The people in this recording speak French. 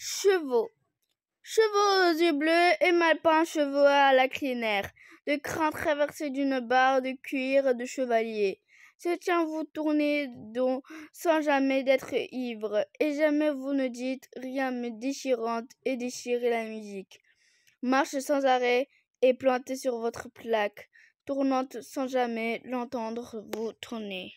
Chevaux. Chevaux aux yeux bleus et malpins chevaux à la crinaire, de crins traversés d'une barre de cuir de chevalier. Se tient vous tourner donc sans jamais d'être ivre, et jamais vous ne dites rien mais déchirante et déchirez la musique. Marche sans arrêt et plantez sur votre plaque, tournante sans jamais l'entendre vous tourner.